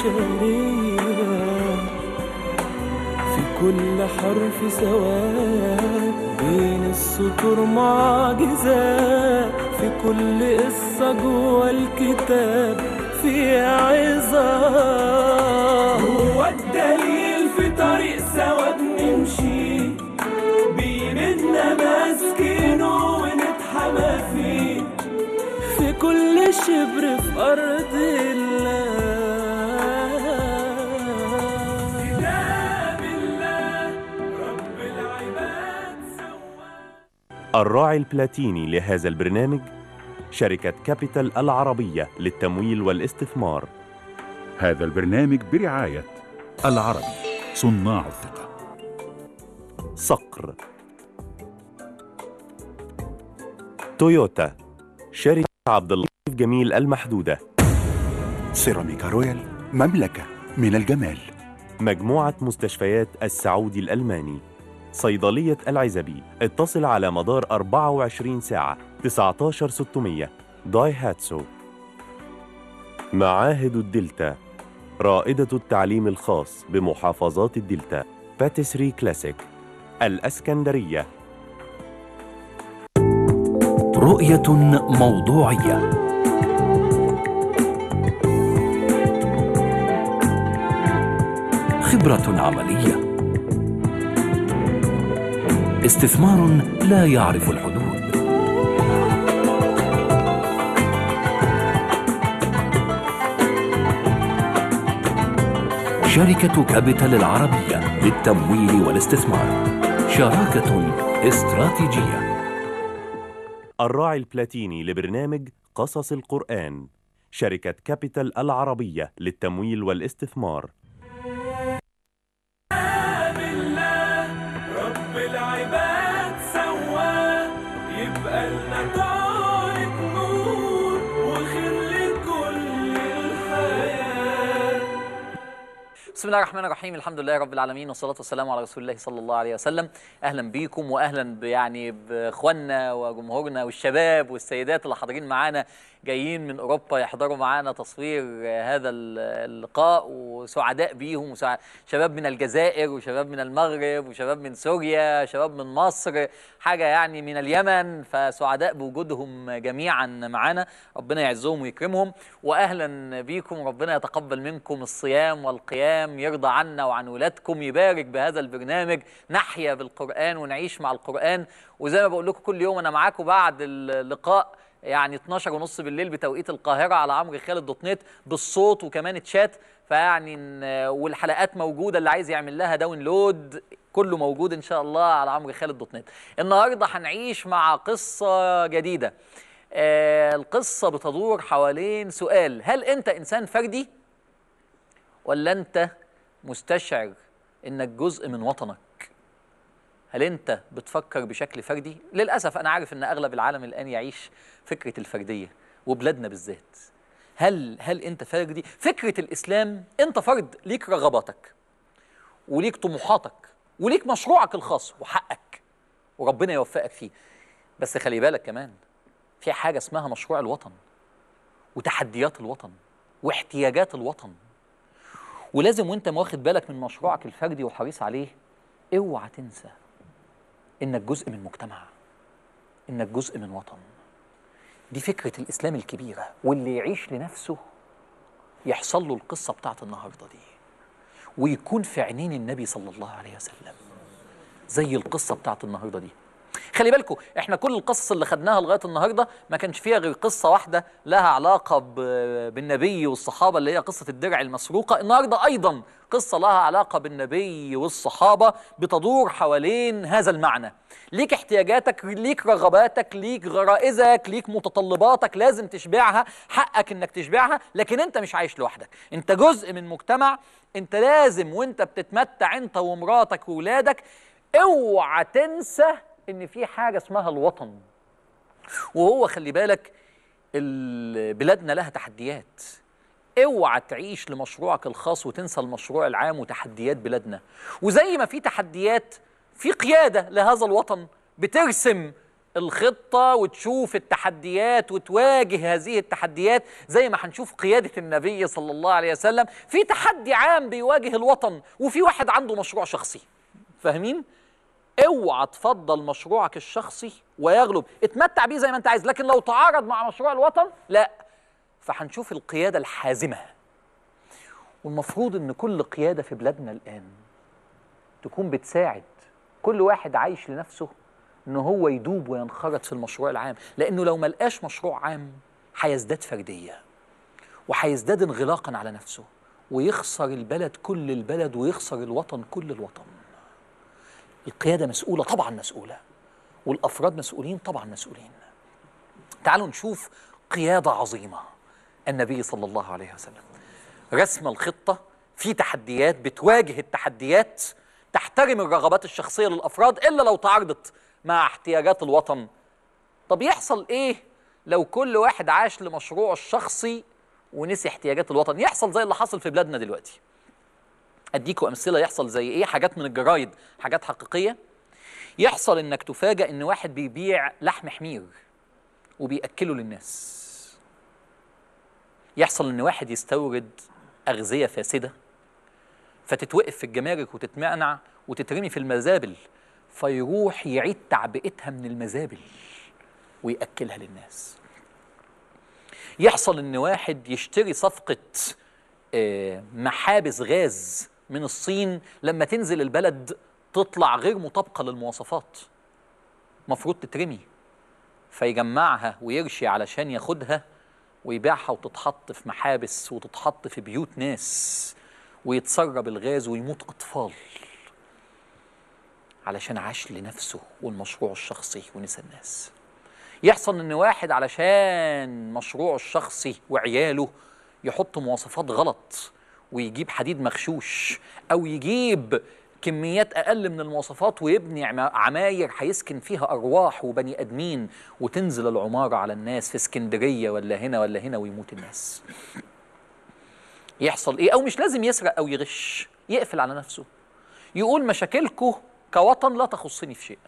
شهية في كل حرف سواد بين السطور معجزة في كل قصة جوه الكتاب في عظة هو الدليل في طريق سوا بنمشي بإيدنا ماسكينه ونتحمى فيه في كل شبر في أرض الراعي البلاتيني لهذا البرنامج شركة كابيتال العربية للتمويل والاستثمار هذا البرنامج برعاية العربي صناع الثقة صقر تويوتا شركة عبد اللطيف جميل المحدودة سيراميكا رويال مملكة من الجمال مجموعة مستشفيات السعودي الألماني صيدلية العزبي اتصل على مدار 24 ساعة 19600 دايهاتسو معاهد الدلتا رائدة التعليم الخاص بمحافظات الدلتا باتسري كلاسيك الأسكندرية رؤية موضوعية خبرة عملية استثمار لا يعرف الحدود شركة كابيتال العربية للتمويل والاستثمار شراكة استراتيجية الراعي البلاتيني لبرنامج قصص القرآن شركة كابيتال العربية للتمويل والاستثمار بسم الله الرحمن الرحيم الحمد لله رب العالمين والصلاة والسلام على رسول الله صلى الله عليه وسلم أهلا بيكم وأهلا يعني بإخواننا وجمهورنا والشباب والسيدات اللي حاضرين معانا جايين من أوروبا يحضروا معانا تصوير هذا اللقاء وسعداء بيهم شباب من الجزائر وشباب من المغرب وشباب من سوريا شباب من مصر حاجة يعني من اليمن فسعداء بوجودهم جميعا معانا ربنا يعزهم ويكرمهم وأهلا بيكم ربنا يتقبل منكم الصيام والقيام وسلم يرضى عنا وعن ولادكم يبارك بهذا البرنامج نحيا بالقرآن ونعيش مع القرآن وزي ما بقول لكم كل يوم أنا معاكم بعد اللقاء يعني 12 ونص بالليل بتوقيت القاهرة على عمرو خالد دوت نت بالصوت وكمان تشات فيعني والحلقات موجودة اللي عايز يعمل لها داونلود كله موجود إن شاء الله على عمرو خالد دوت نت النهاردة هنعيش مع قصة جديدة آه القصة بتدور حوالين سؤال هل أنت إنسان فردي؟ ولا أنت مستشعر إنك جزء من وطنك هل أنت بتفكر بشكل فردي؟ للأسف أنا عارف إن أغلب العالم الآن يعيش فكرة الفردية وبلادنا بالذات هل هل أنت فردي؟ فكرة الإسلام أنت فرد ليك رغباتك وليك طموحاتك وليك مشروعك الخاص وحقك وربنا يوفقك فيه بس خلي بالك كمان في حاجة اسمها مشروع الوطن وتحديات الوطن واحتياجات الوطن ولازم وانت واخد بالك من مشروعك الفردي وحريص عليه اوعى تنسى انك جزء من مجتمع انك جزء من وطن دي فكره الاسلام الكبيره واللي يعيش لنفسه يحصل له القصه بتاعت النهارده دي ويكون في عينين النبي صلى الله عليه وسلم زي القصه بتاعت النهارده دي خلي بالكم احنا كل القصص اللي خدناها لغايه النهارده ما كانش فيها غير قصه واحده لها علاقه بالنبي والصحابه اللي هي قصه الدرع المسروقه النهارده ايضا قصه لها علاقه بالنبي والصحابه بتدور حوالين هذا المعنى ليك احتياجاتك ليك رغباتك ليك غرائزك ليك متطلباتك لازم تشبعها حقك انك تشبعها لكن انت مش عايش لوحدك انت جزء من مجتمع انت لازم وانت بتتمتع انت ومراتك وولادك اوعى تنسى ان في حاجه اسمها الوطن وهو خلي بالك بلادنا لها تحديات اوعى تعيش لمشروعك الخاص وتنسى المشروع العام وتحديات بلادنا وزي ما في تحديات في قياده لهذا الوطن بترسم الخطة وتشوف التحديات وتواجه هذه التحديات زي ما هنشوف قيادة النبي صلى الله عليه وسلم في تحدي عام بيواجه الوطن وفي واحد عنده مشروع شخصي فاهمين؟ اوعى تفضل مشروعك الشخصي ويغلب اتمتع بيه زي ما انت عايز لكن لو تعارض مع مشروع الوطن لا فهنشوف القياده الحازمه والمفروض ان كل قياده في بلادنا الان تكون بتساعد كل واحد عايش لنفسه ان هو يدوب وينخرط في المشروع العام لانه لو ما لقاش مشروع عام هيزداد فرديه وهيزداد انغلاقا على نفسه ويخسر البلد كل البلد ويخسر الوطن كل الوطن القيادة مسؤولة طبعا مسؤولة والأفراد مسؤولين طبعا مسؤولين تعالوا نشوف قيادة عظيمة النبي صلى الله عليه وسلم رسم الخطة في تحديات بتواجه التحديات تحترم الرغبات الشخصية للأفراد إلا لو تعارضت مع احتياجات الوطن طب يحصل إيه لو كل واحد عاش لمشروعه الشخصي ونسي احتياجات الوطن يحصل زي اللي حصل في بلادنا دلوقتي اديكوا امثله يحصل زي ايه حاجات من الجرايد حاجات حقيقيه يحصل انك تفاجئ ان واحد بيبيع لحم حمير وبياكله للناس يحصل ان واحد يستورد اغذيه فاسده فتتوقف في الجمارك وتتمنع وتترمي في المزابل فيروح يعيد تعبئتها من المزابل ويأكلها للناس يحصل ان واحد يشتري صفقه آه، محابس غاز من الصين لما تنزل البلد تطلع غير مطابقة للمواصفات مفروض تترمي فيجمعها ويرشي علشان ياخدها ويبيعها وتتحط في محابس وتتحط في بيوت ناس ويتسرب الغاز ويموت أطفال علشان عاش لنفسه والمشروع الشخصي ونسى الناس يحصل ان واحد علشان مشروعه الشخصي وعياله يحط مواصفات غلط ويجيب حديد مغشوش أو يجيب كميات أقل من المواصفات ويبني عماير هيسكن فيها أرواح وبني أدمين وتنزل العمارة على الناس في اسكندرية ولا هنا ولا هنا ويموت الناس يحصل إيه أو مش لازم يسرق أو يغش يقفل على نفسه يقول مشاكلكم كوطن لا تخصني في شيء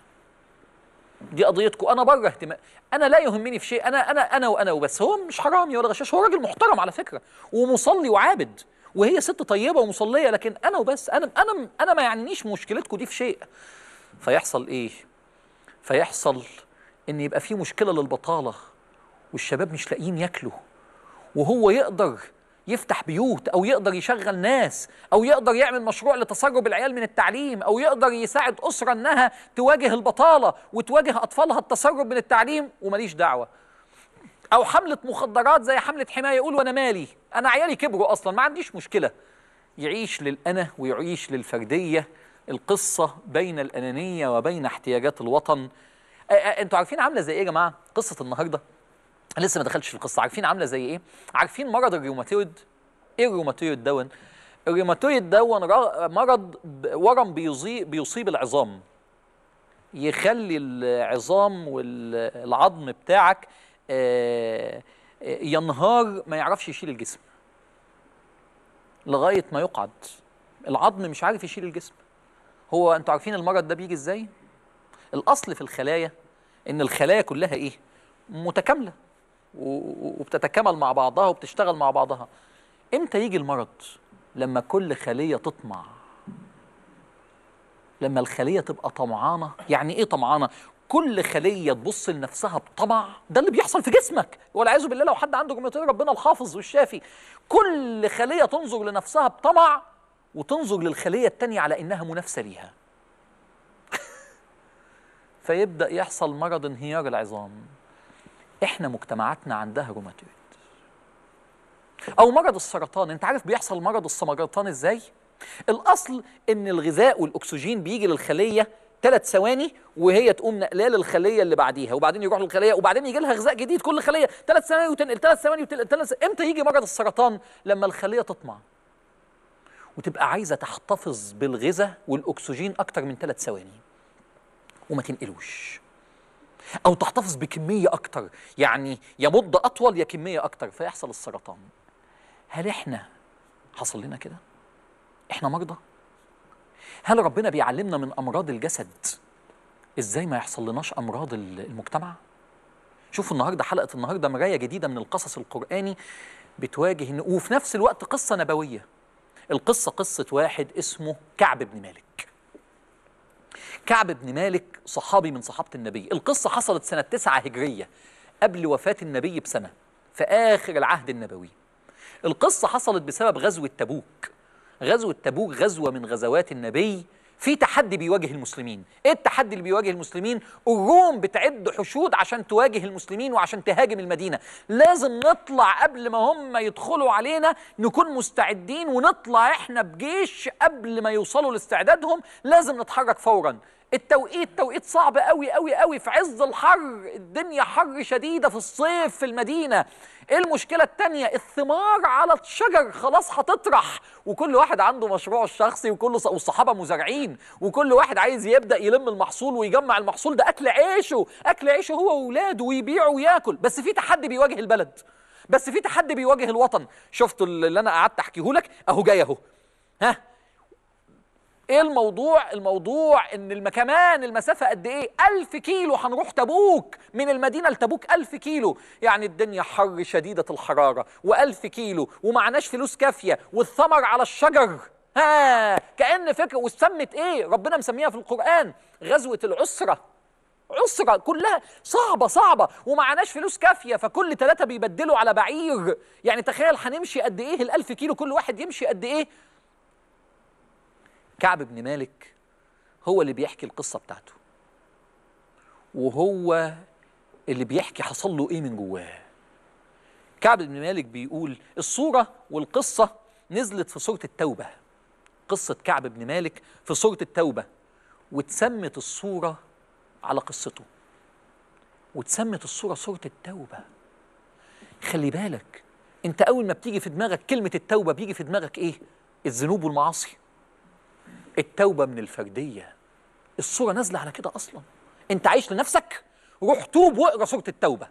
دي قضيتكم انا بره اهتمام انا لا يهمني في شيء انا انا انا وانا وبس هو مش حرامي ولا غشاش هو راجل محترم على فكره ومصلي وعابد وهي ست طيبه ومصليه لكن انا وبس انا انا انا ما يعنيش مشكلتكم دي في شيء فيحصل ايه فيحصل ان يبقى في مشكله للبطاله والشباب مش لاقيين ياكلوا وهو يقدر يفتح بيوت او يقدر يشغل ناس او يقدر يعمل مشروع لتسرب العيال من التعليم او يقدر يساعد اسره انها تواجه البطاله وتواجه اطفالها التسرب من التعليم وماليش دعوه او حمله مخدرات زي حمله حمايه يقول وانا مالي انا عيالي كبروا اصلا ما عنديش مشكله يعيش للانا ويعيش للفرديه القصه بين الانانيه وبين احتياجات الوطن انتوا عارفين عامله زي ايه يا جماعه قصه النهارده لسه ما دخلتش في القصه عارفين عامله زي ايه عارفين مرض الروماتويد ايه الروماتويد دون الروماتويد دون مرض ورم بيصيب العظام يخلي العظام والعظم بتاعك آه، آه، ينهار ما يعرفش يشيل الجسم لغايه ما يقعد العظم مش عارف يشيل الجسم هو انتوا عارفين المرض ده بيجي ازاي الاصل في الخلايا ان الخلايا كلها ايه متكامله وبتتكامل مع بعضها وبتشتغل مع بعضها امتى يجي المرض لما كل خليه تطمع لما الخليه تبقى طمعانه يعني ايه طمعانه كل خليه تبص لنفسها بطمع ده اللي بيحصل في جسمك والعياذ بالله لو حد عنده جميتين ربنا الحافظ والشافي كل خليه تنظر لنفسها بطمع وتنظر للخليه التانيه على انها منافسه ليها فيبدا يحصل مرض انهيار العظام احنا مجتمعاتنا عندها روماتويد او مرض السرطان انت عارف بيحصل مرض السرطان ازاي الاصل ان الغذاء والاكسجين بيجي للخليه ثلاث ثواني وهي تقوم نقلاه للخليه اللي بعديها وبعدين يروح للخليه وبعدين يجي لها غذاء جديد كل خليه ثلاث ثواني وتنقل ثلاث ثواني وتنقل ثلاث امتى يجي مرض السرطان لما الخليه تطمع وتبقى عايزه تحتفظ بالغذاء والاكسجين اكتر من ثلاث ثواني وما تنقلوش او تحتفظ بكميه اكتر يعني يا مده اطول يا كميه اكتر فيحصل السرطان هل احنا حصل لنا كده احنا مرضى هل ربنا بيعلمنا من امراض الجسد ازاي ما يحصل لناش امراض المجتمع شوفوا النهارده حلقه النهارده مرايه جديده من القصص القراني بتواجه وفي نفس الوقت قصه نبويه القصه قصه واحد اسمه كعب بن مالك كعب بن مالك صحابي من صحابه النبي القصه حصلت سنه 9 هجريه قبل وفاه النبي بسنه في اخر العهد النبوي القصه حصلت بسبب غزوه تبوك غزوة تبوك غزوة من غزوات النبي في تحدي بيواجه المسلمين ايه التحدي اللي بيواجه المسلمين الروم بتعد حشود عشان تواجه المسلمين وعشان تهاجم المدينه لازم نطلع قبل ما هم يدخلوا علينا نكون مستعدين ونطلع احنا بجيش قبل ما يوصلوا لاستعدادهم لازم نتحرك فورا التوقيت توقيت صعب قوي قوي قوي في عز الحر الدنيا حر شديده في الصيف في المدينه ايه المشكله الثانيه الثمار على الشجر خلاص هتطرح وكل واحد عنده مشروعه الشخصي وكل والصحابه مزارعين وكل واحد عايز يبدا يلم المحصول ويجمع المحصول ده اكل عيشه اكل عيشه هو واولاده ويبيعه وياكل بس في تحدي بيواجه البلد بس في تحدي بيواجه الوطن شفتوا اللي انا قعدت احكيه لك اهو جاي اهو ها ايه الموضوع الموضوع ان المكمان المسافه قد ايه ألف كيلو هنروح تبوك من المدينه لتبوك ألف كيلو يعني الدنيا حر شديده الحراره وألف كيلو ومعناش فلوس كافيه والثمر على الشجر ها كأن فكرة واتسمت ايه ربنا مسميها في القرآن غزوة العسرة عسرة كلها صعبة صعبة ومعناش فلوس كافية فكل ثلاثة بيبدلوا على بعير يعني تخيل هنمشي قد ايه الألف كيلو كل واحد يمشي قد ايه كعب بن مالك هو اللي بيحكي القصة بتاعته وهو اللي بيحكي حصل له ايه من جواه كعب بن مالك بيقول الصورة والقصة نزلت في سورة التوبة قصة كعب بن مالك في سورة التوبة واتسمت الصورة على قصته واتسمت الصورة سورة التوبة خلي بالك انت اول ما بتيجي في دماغك كلمة التوبة بيجي في دماغك ايه الذنوب والمعاصي التوبة من الفردية الصورة نازلة على كده أصلا أنت عايش لنفسك روح توب واقرا سورة التوبة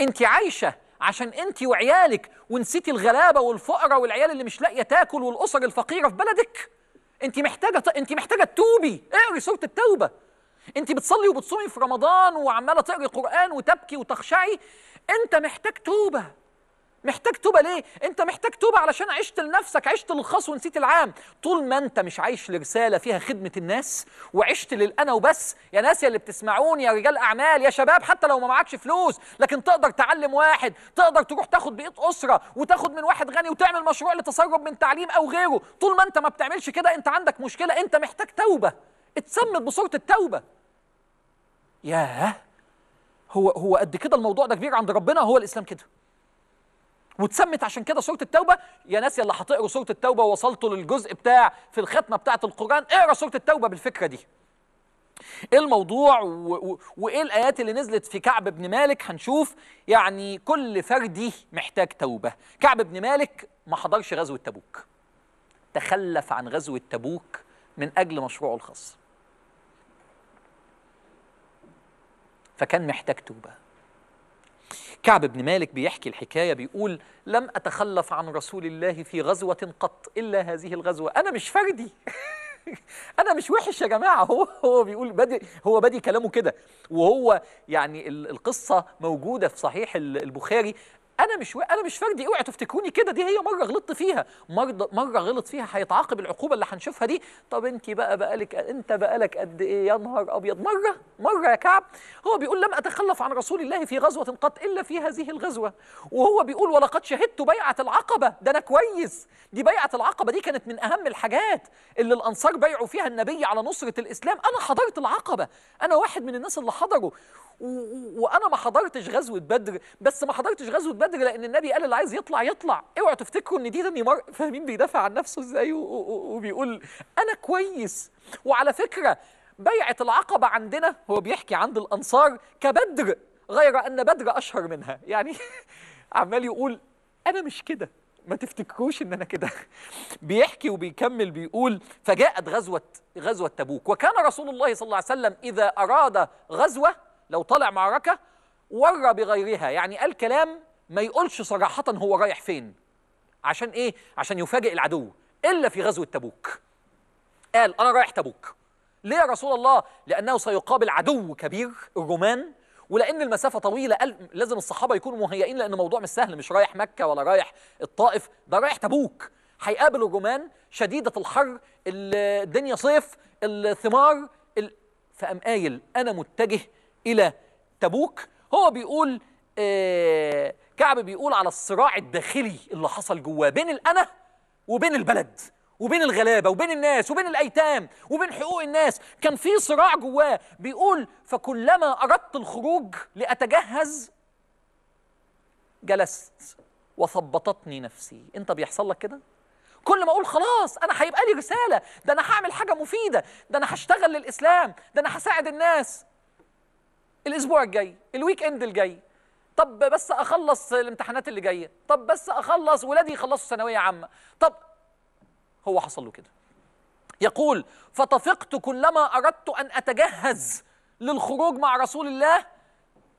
أنت عايشة عشان أنت وعيالك ونسيتي الغلابة والفقرة والعيال اللي مش لاقية تاكل والأسر الفقيرة في بلدك أنت محتاجة أنت محتاجة توبي اقري سورة التوبة أنت بتصلي وبتصومي في رمضان وعمالة تقري قرآن وتبكي وتخشعي أنت محتاج توبة محتاج توبه ليه انت محتاج توبه علشان عشت لنفسك عشت للخاص ونسيت العام طول ما انت مش عايش لرساله فيها خدمه الناس وعشت للانا وبس يا ناس يا اللي بتسمعوني يا رجال اعمال يا شباب حتى لو ما معكش فلوس لكن تقدر تعلم واحد تقدر تروح تاخد بايد اسره وتاخد من واحد غني وتعمل مشروع لتسرب من تعليم او غيره طول ما انت ما بتعملش كده انت عندك مشكله انت محتاج توبه اتسمت بصوره التوبه ياه هو هو قد كده الموضوع ده كبير عند ربنا هو الاسلام كده واتسمت عشان كده سوره التوبه يا ناس يلا هتقروا سوره التوبه ووصلتوا للجزء بتاع في الختمه بتاعه القران اقرا سوره التوبه بالفكره دي ايه الموضوع و... و... وايه الايات اللي نزلت في كعب بن مالك هنشوف يعني كل فردي محتاج توبه كعب بن مالك ما حضرش غزوه تبوك تخلف عن غزوه تبوك من اجل مشروعه الخاص فكان محتاج توبه كعب بن مالك بيحكي الحكاية بيقول لم أتخلف عن رسول الله في غزوة قط إلا هذه الغزوة أنا مش فردي انا مش وحش يا جماعه هو هو بيقول بادئ هو بادئ كلامه كده وهو يعني القصه موجوده في صحيح البخاري انا مش و... انا مش فردي اوعي تفتكروني كده دي هي مره غلطت فيها مره مره غلط فيها هيتعاقب العقوبه اللي هنشوفها دي طب انت بقى بقالك انت بقالك قد ايه يا نهار ابيض مره مره يا كعب هو بيقول لم اتخلف عن رسول الله في غزوه قط الا في هذه الغزوه وهو بيقول ولقد شهدت بيعه العقبه ده انا كويس دي بيعه العقبه دي كانت من اهم الحاجات اللي الانصار بيعوا فيها النبي على نصره الاسلام انا حضرت العقبه انا واحد من الناس اللي حضروا وانا ما حضرتش غزوه بدر بس ما حضرتش غزوه بدر لان النبي قال اللي عايز يطلع يطلع اوعوا تفتكروا ان دي نيمار فاهمين بيدافع عن نفسه ازاي وبيقول انا كويس وعلى فكره بيعه العقبه عندنا هو بيحكي عند الانصار كبدر غير ان بدر اشهر منها يعني عمال يقول انا مش كده ما تفتكروش ان انا كده بيحكي وبيكمل بيقول فجاءت غزوه غزوه تبوك وكان رسول الله صلى الله عليه وسلم اذا اراد غزوه لو طالع معركه ورى بغيرها يعني قال كلام ما يقولش صراحه هو رايح فين عشان ايه عشان يفاجئ العدو الا في غزوه تبوك قال انا رايح تبوك ليه يا رسول الله لانه سيقابل عدو كبير الرومان ولان المسافه طويله قال لازم الصحابه يكونوا مهيئين لان الموضوع مش سهل مش رايح مكه ولا رايح الطائف ده رايح تبوك هيقابل الرومان شديده الحر الدنيا صيف الثمار فقام قايل انا متجه إلى تبوك هو بيقول آه، كعب بيقول على الصراع الداخلي اللي حصل جواه بين الأنا وبين البلد وبين الغلابة وبين الناس وبين الأيتام وبين حقوق الناس كان في صراع جواه بيقول فكلما أردت الخروج لأتجهز جلست وثبطتني نفسي انت بيحصل لك كده كل ما اقول خلاص انا هيبقى لي رساله ده انا هعمل حاجه مفيده ده انا هشتغل للاسلام ده انا هساعد الناس الاسبوع الجاي الويك اند الجاي طب بس اخلص الامتحانات اللي جايه طب بس اخلص ولادي يخلصوا ثانويه عامه طب هو حصل له كده يقول فطفقت كلما اردت ان اتجهز للخروج مع رسول الله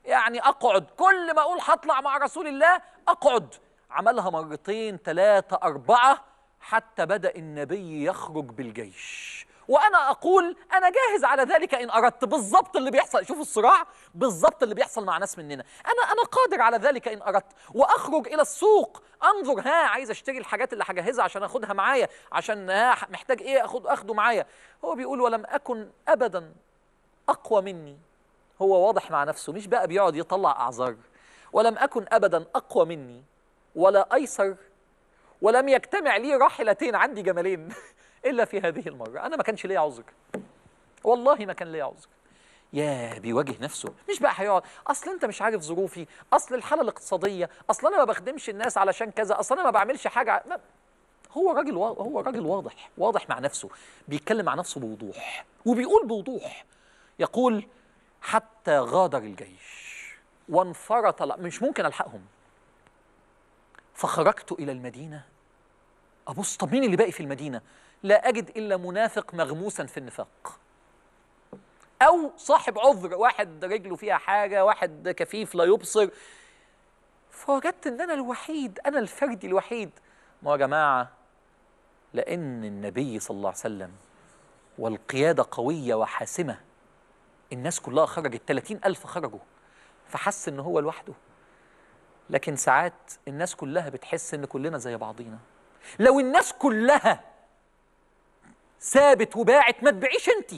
يعني اقعد كل ما اقول هطلع مع رسول الله اقعد عملها مرتين ثلاثه اربعه حتى بدا النبي يخرج بالجيش وانا اقول انا جاهز على ذلك ان اردت بالظبط اللي بيحصل شوفوا الصراع بالظبط اللي بيحصل مع ناس مننا انا انا قادر على ذلك ان اردت واخرج الى السوق انظر ها عايز اشتري الحاجات اللي هجهزها عشان اخدها معايا عشان ها محتاج ايه اخد اخده معايا هو بيقول ولم اكن ابدا اقوى مني هو واضح مع نفسه مش بقى بيقعد يطلع اعذار ولم اكن ابدا اقوى مني ولا ايسر ولم يجتمع لي راحلتين عندي جمالين إلا في هذه المرة أنا ما كانش ليا عذر والله ما كان ليا عذر يا بيواجه نفسه مش بقى هيقعد اصل انت مش عارف ظروفي اصل الحاله الاقتصاديه اصل انا ما بخدمش الناس علشان كذا اصل انا ما بعملش حاجه ما هو راجل و... هو راجل واضح واضح مع نفسه بيتكلم مع نفسه بوضوح وبيقول بوضوح يقول حتى غادر الجيش وانفرط مش ممكن الحقهم فخرجت الى المدينه ابص طب مين اللي باقي في المدينه لا أجد إلا منافق مغموسا في النفاق أو صاحب عذر واحد رجله فيها حاجة واحد كفيف لا يبصر فوجدت إن أنا الوحيد أنا الفردي الوحيد ما يا جماعة لأن النبي صلى الله عليه وسلم والقيادة قوية وحاسمة الناس كلها خرجت 30 ألف خرجوا فحس إن هو لوحده لكن ساعات الناس كلها بتحس إن كلنا زي بعضينا لو الناس كلها ثابت وباعت ما تبيعيش انت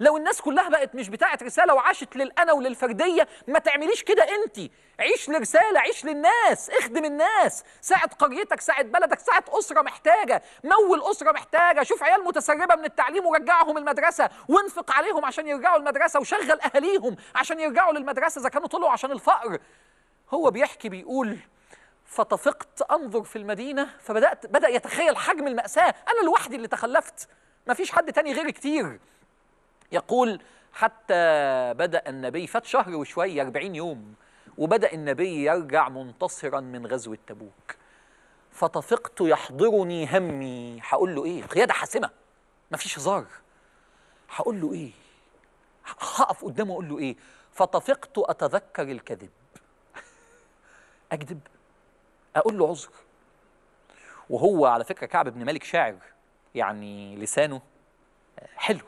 لو الناس كلها بقت مش بتاعه رساله وعاشت للانا وللفرديه ما تعمليش كده انت عيش لرساله عيش للناس اخدم الناس ساعد قريتك ساعد بلدك ساعد اسره محتاجه مول اسره محتاجه شوف عيال متسربه من التعليم ورجعهم المدرسه وانفق عليهم عشان يرجعوا المدرسه وشغل اهاليهم عشان يرجعوا للمدرسه اذا كانوا طلعوا عشان الفقر هو بيحكي بيقول فطفقت انظر في المدينه فبدات بدا يتخيل حجم الماساه انا لوحدي اللي تخلفت ما فيش حد تاني غير كتير يقول حتى بدأ النبي فات شهر وشوية 40 يوم وبدأ النبي يرجع منتصرا من غزوة تبوك فطفقت يحضرني همي هقول له ايه قيادة حاسمة ما فيش هزار هقول له ايه هقف قدامه اقول له ايه فطفقت اتذكر الكذب اكذب اقول له عذر وهو على فكره كعب بن مالك شاعر يعني لسانه حلو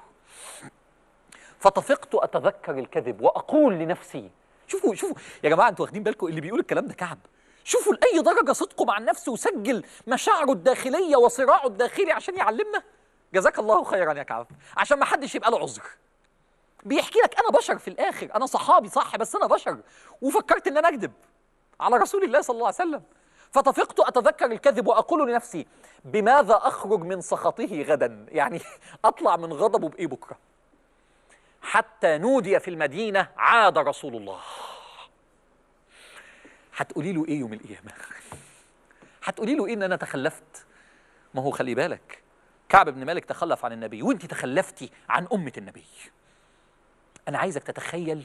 فطفقت اتذكر الكذب واقول لنفسي شوفوا شوفوا يا جماعه انتوا واخدين بالكم اللي بيقول الكلام ده كعب شوفوا لاي درجه صدقه مع النفس وسجل مشاعره الداخليه وصراعه الداخلي عشان يعلمنا جزاك الله خيرا يا كعب عشان ما حدش يبقى له عذر بيحكي لك انا بشر في الاخر انا صحابي صح بس انا بشر وفكرت ان انا اكذب على رسول الله صلى الله عليه وسلم فطفقت أتذكر الكذب وأقول لنفسي بماذا أخرج من سخطه غدا يعني أطلع من غضبه بإيه بكرة حتى نودي في المدينة عاد رسول الله هتقولي له إيه يوم القيامة هتقولي له إيه إن أنا تخلفت ما هو خلي بالك كعب بن مالك تخلف عن النبي وانت تخلفتي عن أمة النبي أنا عايزك تتخيل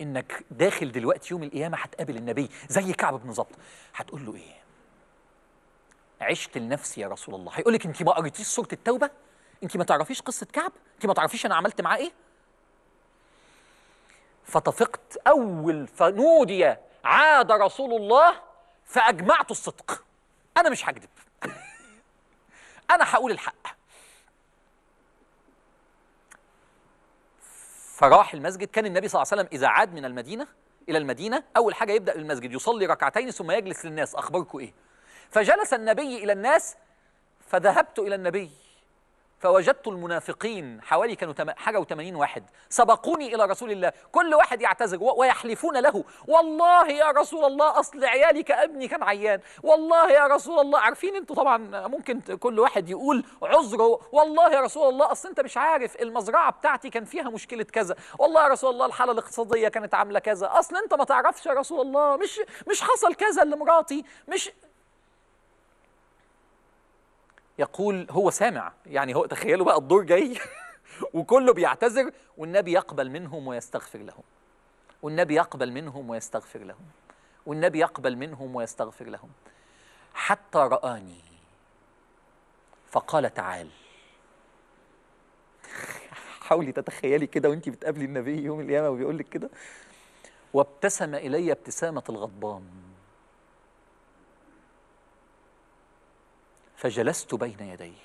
انك داخل دلوقتي يوم القيامه هتقابل النبي زي كعب بن ظبط هتقول له ايه عشت لنفسي يا رسول الله هيقول لك انت ما قريتيش سوره التوبه انت ما تعرفيش قصه كعب انت ما تعرفيش انا عملت معاه ايه فطفقت اول فنودي عاد رسول الله فاجمعت الصدق انا مش هكذب انا هقول الحق فراح المسجد كان النبي صلى الله عليه وسلم اذا عاد من المدينه الى المدينه اول حاجه يبدا بالمسجد يصلي ركعتين ثم يجلس للناس اخباركم ايه فجلس النبي إلى الناس فذهبت إلى النبي فوجدت المنافقين حوالي كانوا حاجة وثمانين واحد سبقوني إلى رسول الله كل واحد يعتذر ويحلفون له والله يا رسول الله أصل عيالي كابني كان عيان والله يا رسول الله عارفين أنتوا طبعا ممكن كل واحد يقول عذره والله يا رسول الله أصل أنت مش عارف المزرعة بتاعتي كان فيها مشكلة كذا والله يا رسول الله الحالة الاقتصادية كانت عاملة كذا أصل أنت ما تعرفش يا رسول الله مش مش حصل كذا لمراتي مش يقول هو سامع يعني هو تخيلوا بقى الدور جاي وكله بيعتذر والنبي يقبل منهم ويستغفر لهم والنبي يقبل منهم ويستغفر لهم والنبي يقبل منهم ويستغفر لهم حتى رآني فقال تعال حاولي تتخيلي كده وانت بتقابلي النبي يوم القيامه وبيقول لك كده وابتسم الي ابتسامه الغضبان فجلست بين يديه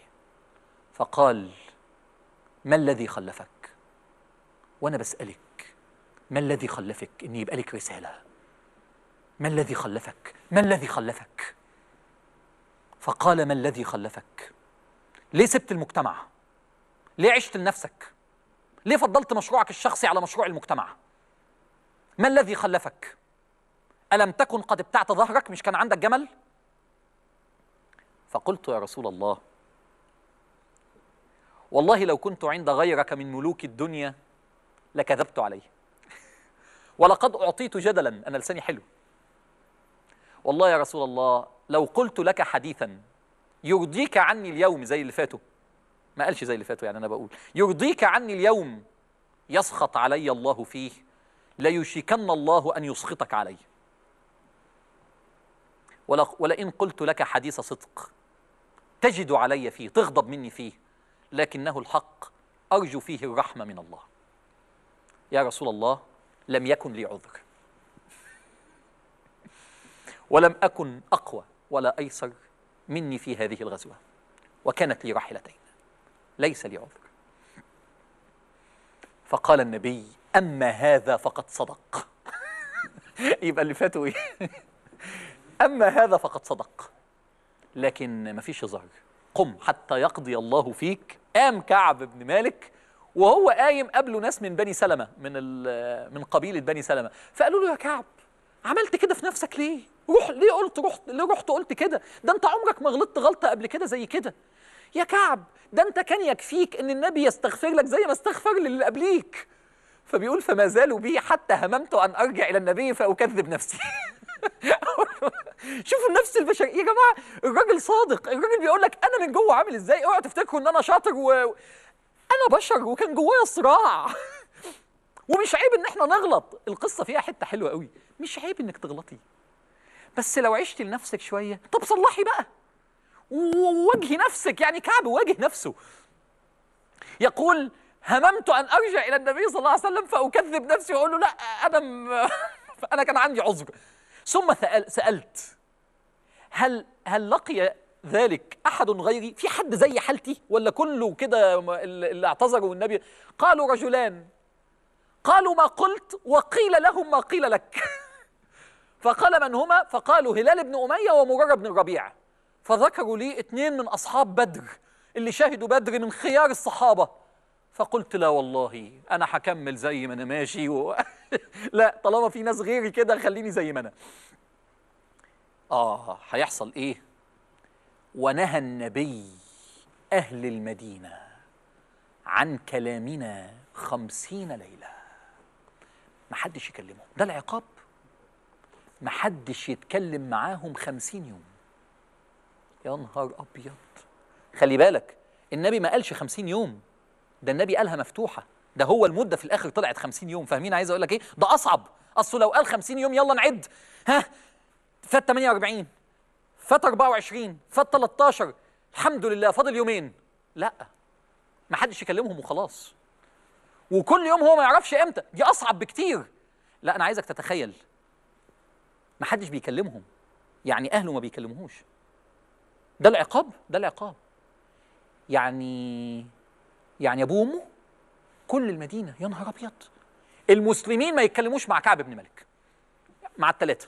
فقال ما الذي خلفك وانا بسالك ما الذي خلفك ان يبقى لك رساله ما الذي خلفك ما الذي خلفك فقال ما الذي خلفك ليه سبت المجتمع ليه عشت لنفسك ليه فضلت مشروعك الشخصي على مشروع المجتمع ما الذي خلفك الم تكن قد ابتعت ظهرك مش كان عندك جمل فقلت يا رسول الله والله لو كنت عند غيرك من ملوك الدنيا لكذبت عليه ولقد أعطيت جدلا أنا لساني حلو والله يا رسول الله لو قلت لك حديثا يرضيك عني اليوم زي اللي فاته ما قالش زي اللي فاته يعني أنا بقول يرضيك عني اليوم يسخط علي الله فيه ليشيكن الله أن يسخطك علي ولئن قلت لك حديث صدق تجد علي فيه تغضب مني فيه لكنه الحق أرجو فيه الرحمة من الله يا رسول الله لم يكن لي عذر ولم أكن أقوى ولا أيسر مني في هذه الغزوة وكانت لي راحلتين ليس لي عذر فقال النبي أما هذا فقد صدق يبقى اللي فاته إيه؟ أما هذا فقد صدق لكن مفيش هزار قم حتى يقضي الله فيك قام كعب بن مالك وهو قايم قبله ناس من بني سلمة من من قبيلة بني سلمة فقالوا له يا كعب عملت كده في نفسك ليه؟ روح ليه قلت رحت ليه رحت قلت كده؟ ده انت عمرك ما غلطت غلطة قبل كده زي كده يا كعب ده انت كان يكفيك ان النبي يستغفر لك زي ما استغفر للي قبليك فبيقول فما زالوا بي حتى هممت ان ارجع الى النبي فاكذب نفسي شوفوا النفس البشر يا جماعه الراجل صادق الراجل بيقول لك انا من جوه عامل ازاي اوعوا تفتكروا ان انا شاطر و... انا بشر وكان جوايا صراع ومش عيب ان احنا نغلط القصه فيها حته حلوه قوي مش عيب انك تغلطي بس لو عشت لنفسك شويه طب صلحي بقى وواجهي نفسك يعني كعب واجه نفسه يقول هممت ان ارجع الى النبي صلى الله عليه وسلم فاكذب نفسي واقول له لا انا م... انا كان عندي عذر ثم سألت هل هل لقي ذلك أحد غيري في حد زي حالتي ولا كله كده اللي اعتذروا والنبي قالوا رجلان قالوا ما قلت وقيل لهم ما قيل لك فقال من هما فقالوا هلال بن أمية ومرارة بن الربيع فذكروا لي اتنين من أصحاب بدر اللي شهدوا بدر من خيار الصحابة فقلت لا والله انا هكمل زي ما انا ماشي و... لا طالما في ناس غيري كده خليني زي ما انا اه هيحصل ايه ونهى النبي اهل المدينه عن كلامنا خمسين ليله محدش يكلمهم ده العقاب محدش يتكلم معاهم خمسين يوم يا نهار ابيض خلي بالك النبي ما قالش خمسين يوم ده النبي قالها مفتوحه ده هو المده في الاخر طلعت 50 يوم فاهمين عايز اقول لك ايه ده اصعب اصله لو قال 50 يوم يلا نعد ها فات 48 فات 24 فات 13 الحمد لله فاضل يومين لا ما حدش يكلمهم وخلاص وكل يوم هو ما يعرفش امتى دي اصعب بكتير لا انا عايزك تتخيل ما حدش بيكلمهم يعني اهله ما بيكلموهوش ده العقاب ده العقاب يعني يعني ابوه وامه كل المدينه يا نهار ابيض المسلمين ما يتكلموش مع كعب بن مالك مع الثلاثه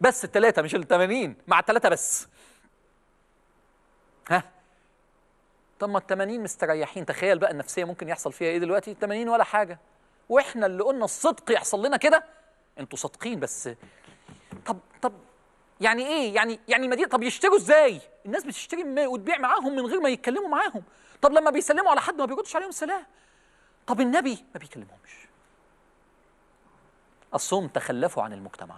بس الثلاثه مش ال 80 مع الثلاثه بس ها طب ما ال 80 مستريحين تخيل بقى النفسيه ممكن يحصل فيها ايه دلوقتي 80 ولا حاجه واحنا اللي قلنا الصدق يحصل لنا كده انتوا صادقين بس طب طب يعني ايه يعني يعني المدينه طب يشتروا ازاي الناس بتشتري وتبيع معاهم من غير ما يتكلموا معاهم طب لما بيسلموا على حد ما بيردش عليهم سلام طب النبي ما بيكلمهمش الصوم تخلفوا عن المجتمع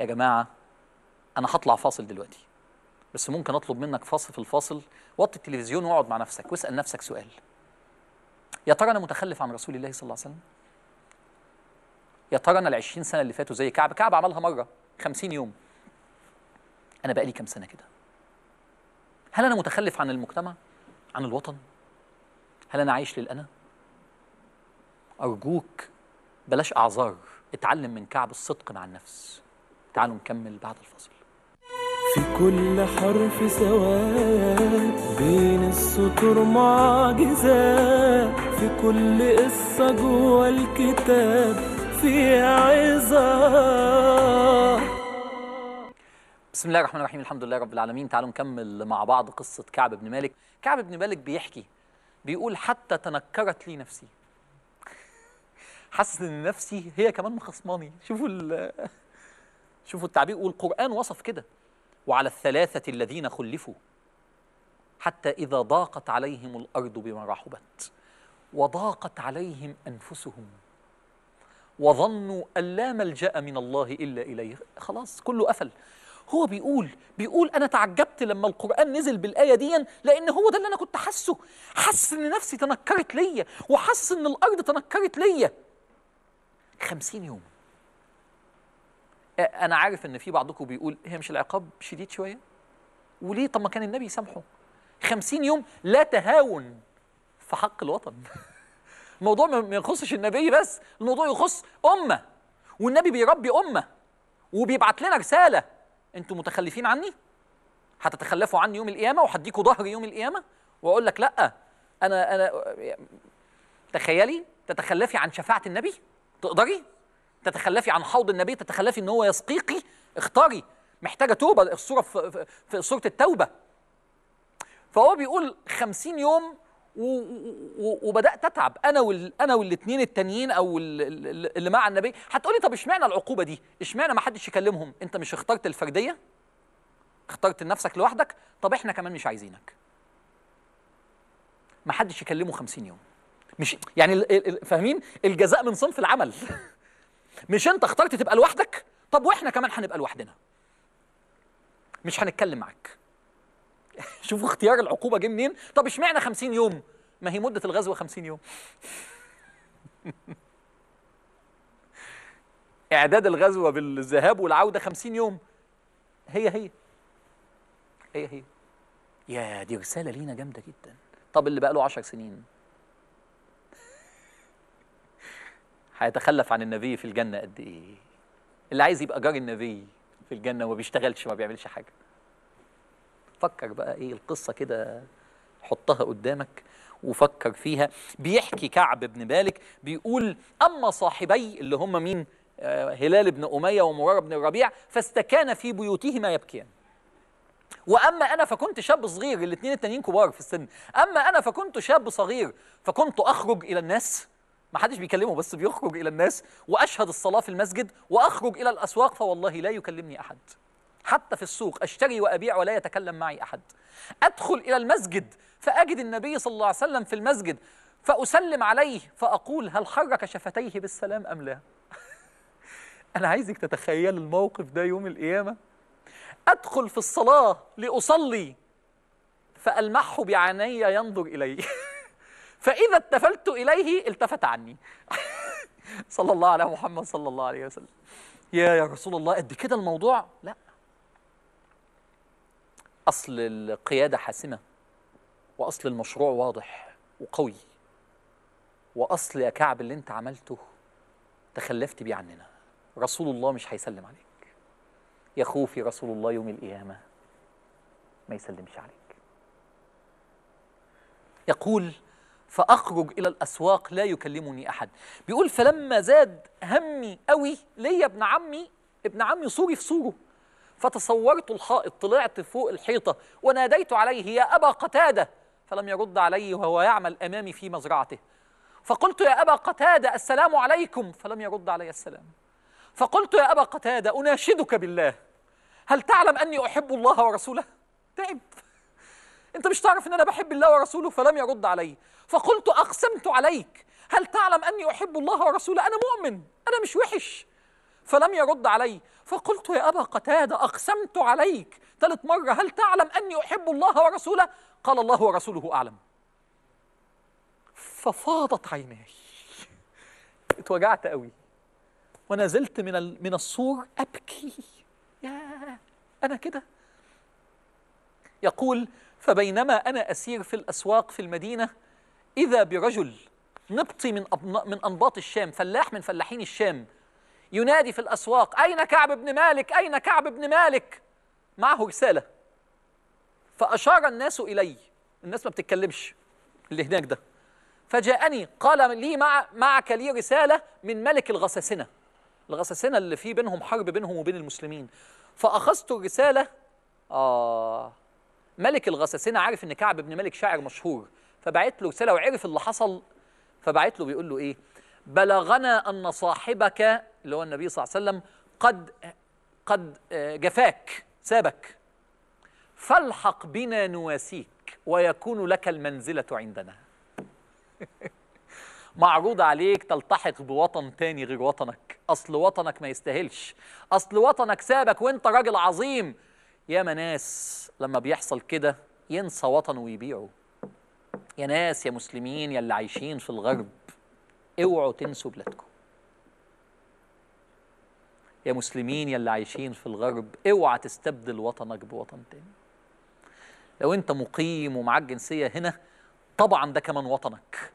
يا جماعة أنا هطلع فاصل دلوقتي بس ممكن أطلب منك فاصل في الفاصل وطي التلفزيون واقعد مع نفسك واسأل نفسك سؤال يا ترى أنا متخلف عن رسول الله صلى الله عليه وسلم يا ترى أنا العشرين سنة اللي فاتوا زي كعب كعب عملها مرة خمسين يوم أنا بقالي كام سنة كده هل أنا متخلف عن المجتمع عن الوطن هل أنا عايش للأنا أرجوك بلاش أعذار اتعلم من كعب الصدق مع النفس تعالوا نكمل بعد الفصل في كل حرف سواد بين السطور معجزه في كل قصة جوه الكتاب في عظام بسم الله الرحمن الرحيم الحمد لله رب العالمين تعالوا نكمل مع بعض قصة كعب بن مالك كعب بن مالك بيحكي بيقول حتى تنكرت لي نفسي حاسس ان نفسي هي كمان مخصماني شوفوا شوفوا التعبير والقرآن وصف كده وعلى الثلاثة الذين خلفوا حتى إذا ضاقت عليهم الأرض بما رحبت وضاقت عليهم أنفسهم وظنوا أن لا ملجأ من الله إلا إليه خلاص كله قفل هو بيقول بيقول انا تعجبت لما القران نزل بالايه دي لان هو ده اللي انا كنت حاسه حاسس ان نفسي تنكرت ليا وحاسس ان الارض تنكرت ليا خمسين يوم انا عارف ان في بعضكم بيقول هي مش العقاب شديد شويه وليه طب ما كان النبي يسامحه خمسين يوم لا تهاون في حق الوطن الموضوع ما يخصش النبي بس الموضوع يخص امه والنبي بيربي امه وبيبعت لنا رساله انتوا متخلفين عني هتتخلفوا عني يوم القيامه وهديكوا ظهري يوم القيامه واقول لك لا انا انا تخيلي تتخلفي عن شفاعه النبي تقدري تتخلفي عن حوض النبي تتخلفي ان هو يسقيقي اختاري محتاجه توبه الصوره في, في, في سوره التوبه فهو بيقول خمسين يوم وبدات اتعب انا وال انا والاثنين التانيين او اللي مع النبي هتقولي طب اشمعنى العقوبه دي اشمعنى ما حدش يكلمهم انت مش اخترت الفرديه اخترت لنفسك لوحدك طب احنا كمان مش عايزينك ما حدش يكلمه 50 يوم مش يعني فاهمين الجزاء من صنف العمل مش انت اخترت تبقى لوحدك طب واحنا كمان هنبقى لوحدنا مش هنتكلم معاك شوفوا اختيار العقوبه جه منين طب اشمعنى 50 يوم ما هي مده الغزو 50 يوم اعداد الغزوه بالذهاب والعوده 50 يوم هي هي هي هي يا دي رساله لينا جامده جدا طب اللي بقى له 10 سنين هيتخلف عن النبي في الجنه قد ايه اللي عايز يبقى جار النبي في الجنه وما بيشتغلش ما بيعملش حاجه فكر بقى ايه القصه كده حطها قدامك وفكر فيها بيحكي كعب بن مالك بيقول اما صاحبي اللي هم مين آه، هلال بن اميه ومرار بن الربيع فاستكان في بيوتهما يبكيان واما انا فكنت شاب صغير الاثنين التانيين كبار في السن اما انا فكنت شاب صغير فكنت اخرج الى الناس ما حدش بيكلمه بس بيخرج الى الناس واشهد الصلاه في المسجد واخرج الى الاسواق فوالله لا يكلمني احد حتى في السوق أشتري وأبيع ولا يتكلم معي أحد أدخل إلى المسجد فأجد النبي صلى الله عليه وسلم في المسجد فأسلم عليه فأقول هل حرك شفتيه بالسلام أم لا أنا عايزك تتخيل الموقف ده يوم القيامة أدخل في الصلاة لأصلي فألمحه بعيني ينظر إلي فإذا اتفلت إليه التفت عني صلى الله على محمد صلى الله عليه وسلم يا يا رسول الله قد كده الموضوع لا أصل القيادة حاسمة وأصل المشروع واضح وقوي وأصل يا كعب اللي أنت عملته تخلفت بيه عننا رسول الله مش هيسلم عليك يا خوفي رسول الله يوم القيامة ما يسلمش عليك يقول فأخرج إلى الأسواق لا يكلمني أحد بيقول فلما زاد همي قوي ليا ابن عمي ابن عمي صوري في صوره فتصورت الحائط طلعت فوق الحيطة وناديت عليه يا أبا قتادة فلم يرد علي وهو يعمل أمامي في مزرعته فقلت يا أبا قتادة السلام عليكم فلم يرد علي السلام فقلت يا أبا قتادة أناشدك بالله هل تعلم أني أحب الله ورسوله؟ تعب أنت مش تعرف أن أنا بحب الله ورسوله فلم يرد علي فقلت أقسمت عليك هل تعلم أني أحب الله ورسوله؟ أنا مؤمن أنا مش وحش فلم يرد علي فقلت يا أبا قتادة أقسمت عليك ثالث مرة هل تعلم أني أحب الله ورسوله قال الله ورسوله أعلم ففاضت عيناي اتوجعت قوي ونزلت من من السور ابكي يا انا كده يقول فبينما انا اسير في الاسواق في المدينه اذا برجل نبطي من من انباط الشام فلاح من فلاحين الشام ينادي في الأسواق أين كعب بن مالك أين كعب بن مالك معه رسالة فأشار الناس إلي الناس ما بتتكلمش اللي هناك ده فجاءني قال لي مع معك لي رسالة من ملك الغساسنة الغساسنة اللي في بينهم حرب بينهم وبين المسلمين فأخذت الرسالة آه ملك الغساسنة عارف إن كعب بن مالك شاعر مشهور فبعت له رسالة وعرف اللي حصل فبعت له بيقول له إيه بلغنا أن صاحبك اللي هو النبي صلى الله عليه وسلم قد قد آه، جفاك سابك فالحق بنا نواسيك ويكون لك المنزلة عندنا معروض عليك تلتحق بوطن تاني غير وطنك أصل وطنك ما يستاهلش أصل وطنك سابك وانت راجل عظيم يا ناس لما بيحصل كده ينسى وطنه ويبيعه يا ناس يا مسلمين يا اللي عايشين في الغرب اوعوا تنسوا بلادكم يا مسلمين يا اللي عايشين في الغرب اوعى تستبدل وطنك بوطن تاني لو انت مقيم ومعاك جنسية هنا طبعا ده كمان وطنك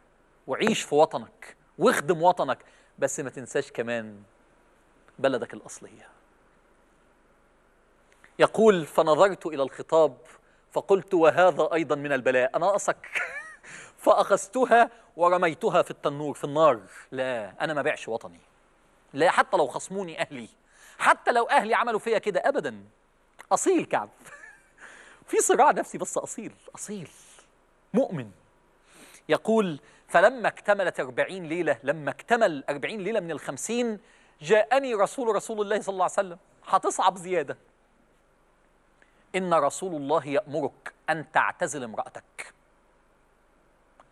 وعيش في وطنك واخدم وطنك بس ما تنساش كمان بلدك الأصلية يقول فنظرت إلى الخطاب فقلت وهذا أيضا من البلاء أنا أقصك فأخذتها ورميتها في التنور في النار لا أنا ما بعش وطني لا حتى لو خصموني أهلي حتى لو اهلي عملوا فيا كده ابدا اصيل كعب في صراع نفسي بس اصيل اصيل مؤمن يقول فلما اكتملت أربعين ليلة لما اكتمل أربعين ليلة من الخمسين جاءني رسول رسول الله صلى الله عليه وسلم هتصعب زيادة إن رسول الله يأمرك أن تعتزل امرأتك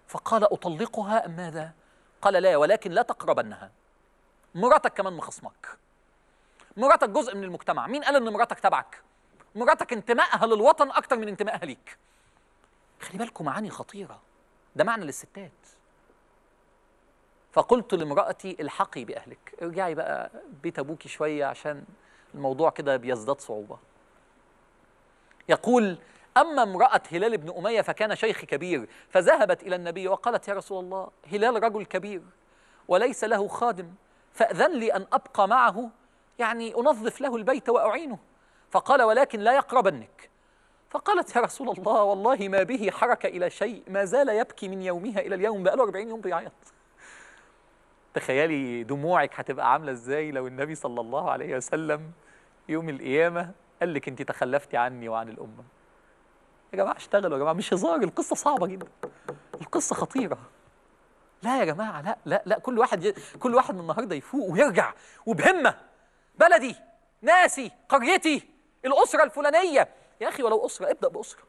فقال أطلقها أم ماذا؟ قال لا ولكن لا تقربنها مراتك كمان مخصمك مراتك جزء من المجتمع مين قال ان مراتك تبعك مراتك انتمائها للوطن اكتر من انتمائها ليك خلي بالكم معاني خطيره ده معنى للستات فقلت لامرأتي الحقي بأهلك ارجعي بقى بيت أبوكي شوية عشان الموضوع كده بيزداد صعوبة يقول أما امرأة هلال بن أمية فكان شيخ كبير فذهبت إلى النبي وقالت يا رسول الله هلال رجل كبير وليس له خادم فأذن لي أن أبقى معه يعني أنظف له البيت وأعينه فقال ولكن لا يقربنك فقالت يا رسول الله والله ما به حركة إلى شيء ما زال يبكي من يومها إلى اليوم بقاله 40 يوم بيعيط تخيلي دموعك هتبقى عاملة إزاي لو النبي صلى الله عليه وسلم يوم القيامة قال لك أنت تخلفتي عني وعن الأمة يا جماعة اشتغلوا يا جماعة مش هزار القصة صعبة جدا القصة خطيرة لا يا جماعة لا لا لا كل واحد كل واحد من النهاردة يفوق ويرجع وبهمة بلدي ناسي قريتي الاسره الفلانيه يا اخي ولو اسره ابدا باسره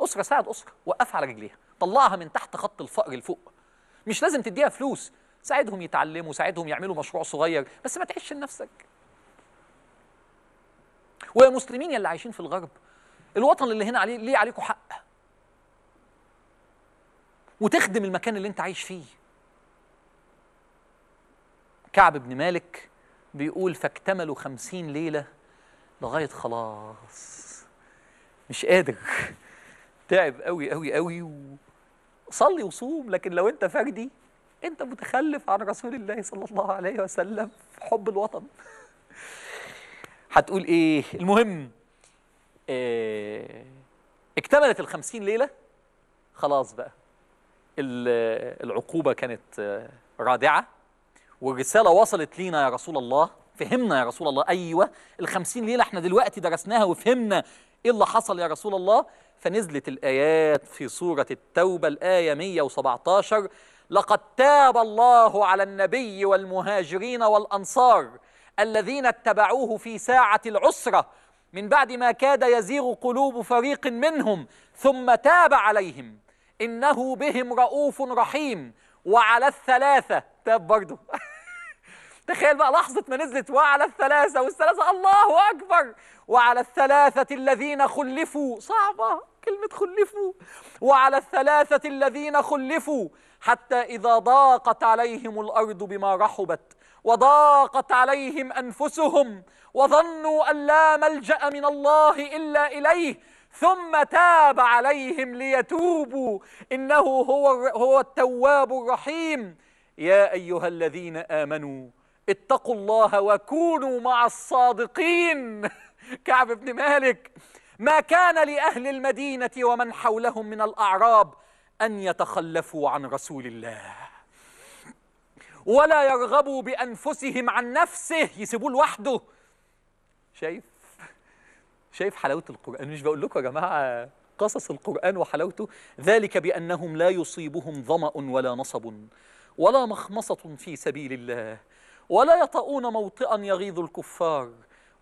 اسره ساعد اسره وقفها على رجليها طلعها من تحت خط الفقر لفوق مش لازم تديها فلوس ساعدهم يتعلموا ساعدهم يعملوا مشروع صغير بس ما تعيش لنفسك ويا مسلمين اللي عايشين في الغرب الوطن اللي هنا عليه ليه عليكم حق وتخدم المكان اللي انت عايش فيه كعب بن مالك بيقول فاكتملوا خمسين ليلة لغاية خلاص مش قادر تعب قوي قوي قوي وصلي وصوم لكن لو انت فردي انت متخلف عن رسول الله صلى الله عليه وسلم في حب الوطن هتقول ايه المهم اه اكتملت الخمسين ليلة خلاص بقى العقوبة كانت آه، رادعة والرسالة وصلت لينا يا رسول الله فهمنا يا رسول الله أيوة الخمسين ليلة احنا دلوقتي درسناها وفهمنا إيه اللي حصل يا رسول الله فنزلت الآيات في سورة التوبة الآية 117 لقد تاب الله على النبي والمهاجرين والأنصار الذين اتبعوه في ساعة العسرة من بعد ما كاد يزيغ قلوب فريق منهم ثم تاب عليهم إنه بهم رؤوف رحيم وعلى الثلاثة تاب برضه تخيل بقى لحظة ما نزلت وعلى الثلاثة والثلاثة الله أكبر وعلى الثلاثة الذين خلفوا صعبة كلمة خلفوا وعلى الثلاثة الذين خلفوا حتى إذا ضاقت عليهم الأرض بما رحبت وضاقت عليهم أنفسهم وظنوا أن لا ملجأ من الله إلا إليه ثم تاب عليهم ليتوبوا إنه هو, هو التواب الرحيم يا أيها الذين آمنوا اتقوا الله وكونوا مع الصادقين كعب بن مالك ما كان لأهل المدينة ومن حولهم من الأعراب أن يتخلفوا عن رسول الله ولا يرغبوا بأنفسهم عن نفسه يسيبوه لوحده شايف شايف حلاوة القرآن مش بقول لكم يا جماعة قصص القرآن وحلاوته ذلك بأنهم لا يصيبهم ظمأ ولا نصب ولا مخمصة في سبيل الله ولا يطؤون موطئا يغيظ الكفار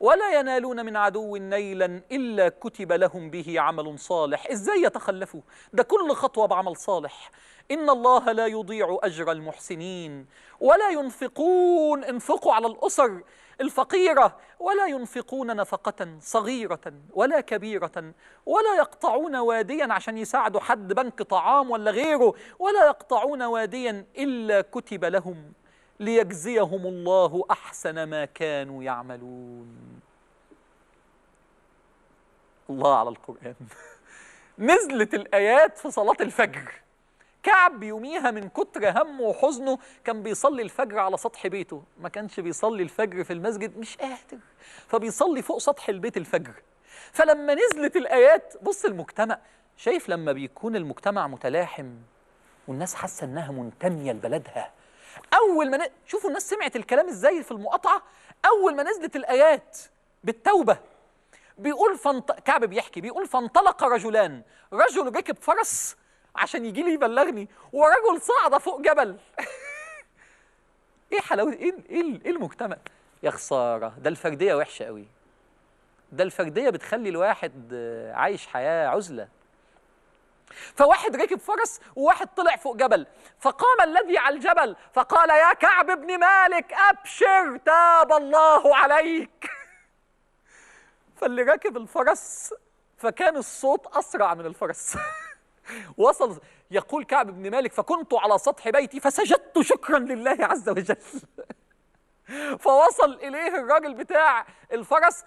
ولا ينالون من عدو نيلا إلا كتب لهم به عمل صالح إزاي يتخلفوا ده كل خطوة بعمل صالح إن الله لا يضيع أجر المحسنين ولا ينفقون انفقوا على الأسر الفقيرة ولا ينفقون نفقة صغيرة ولا كبيرة ولا يقطعون واديا عشان يساعدوا حد بنك طعام ولا غيره ولا يقطعون واديا إلا كتب لهم ليجزيهم الله أحسن ما كانوا يعملون الله على القرآن نزلت الآيات في صلاة الفجر كعب يوميها من كتر همه وحزنه كان بيصلي الفجر على سطح بيته ما كانش بيصلي الفجر في المسجد مش قادر فبيصلي فوق سطح البيت الفجر فلما نزلت الآيات بص المجتمع شايف لما بيكون المجتمع متلاحم والناس حاسة إنها منتمية لبلدها اول ما ن... شوفوا الناس سمعت الكلام ازاي في المقاطعه اول ما نزلت الايات بالتوبه بيقول فانط... كعب بيحكي بيقول فانطلق رجلان رجل ركب فرس عشان يجي لي يبلغني ورجل صعد فوق جبل ايه حلاوه ايه إيه, ايه المجتمع يا خساره ده الفرديه وحشه قوي ده الفرديه بتخلي الواحد عايش حياه عزله فواحد ركب فرس وواحد طلع فوق جبل فقام الذي على الجبل فقال يا كعب بن مالك أبشر تاب الله عليك فاللي راكب الفرس فكان الصوت أسرع من الفرس وصل يقول كعب بن مالك فكنت على سطح بيتي فسجدت شكرا لله عز وجل فوصل إليه الراجل بتاع الفرس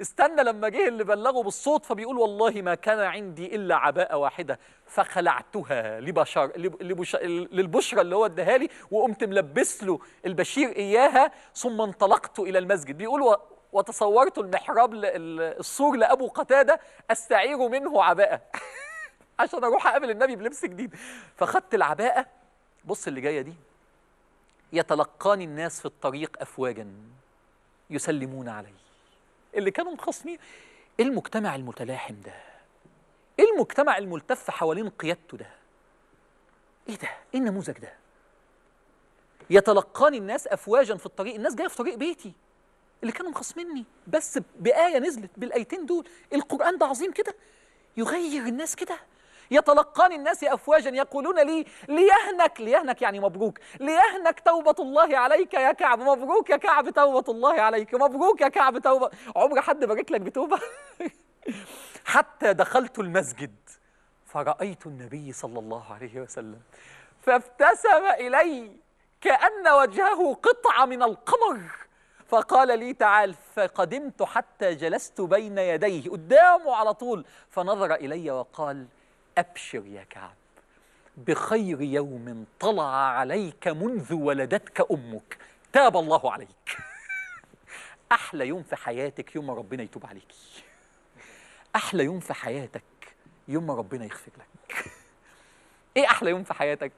استنى لما جه اللي بلغه بالصوت فبيقول والله ما كان عندي الا عباءه واحده فخلعتها لبشر لبش... للبشرى اللي هو اداها لي وقمت ملبس له البشير اياها ثم انطلقت الى المسجد بيقول و... وتصورت المحراب ل... السور لابو قتاده استعير منه عباءه عشان اروح اقابل النبي بلبس جديد فخدت العباءه بص اللي جايه دي يتلقاني الناس في الطريق افواجا يسلمون علي اللي كانوا مخاصمين المجتمع المتلاحم ده المجتمع الملتف حوالين قيادته ده ايه ده ايه النموذج ده يتلقاني الناس افواجا في الطريق الناس جايه في طريق بيتي اللي كانوا مخاصميني بس بايه نزلت بالايتين دول القران ده عظيم كده يغير الناس كده يتلقاني الناس أفواجا يقولون لي ليهنك ليهنك يعني مبروك ليهنك توبة الله عليك يا كعب مبروك يا كعب توبة الله عليك مبروك يا كعب توبة عمر حد بارك لك بتوبة حتى دخلت المسجد فرأيت النبي صلى الله عليه وسلم فابتسم إلي كأن وجهه قطعة من القمر فقال لي تعال فقدمت حتى جلست بين يديه قدامه على طول فنظر إلي وقال أبشر يا كعب بخير يوم طلع عليك منذ ولدتك أمك تاب الله عليك أحلى يوم في حياتك يوم ربنا يتوب عليك أحلى يوم في حياتك يوم ربنا يغفر لك إيه أحلى يوم في حياتك